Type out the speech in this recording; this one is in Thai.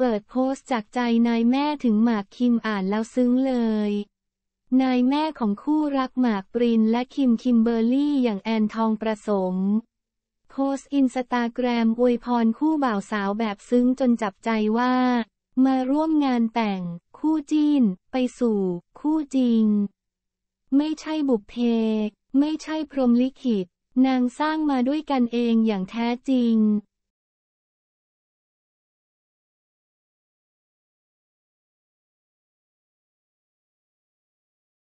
เปิดโพสต์จากใจนายแม่ถึงหมากคิมอ่านแล้วซึ้งเลย นายแม่ของคู่รักหมากปรินและคิมคิมเบอร์รี่อย่างแอนทองประสมโพสต์อินสตาแกรมอวยพรคู่บ่าวสาวแบบซึ้งจนจับใจว่า มาร่วมงานแต่ง คู่จีนไปสู่ คู่จริง ไม่ใช่บุพเพ ไม่ใช่พรมลิขิตนางสร้างมาด้วยกันเองอย่างแท้จริง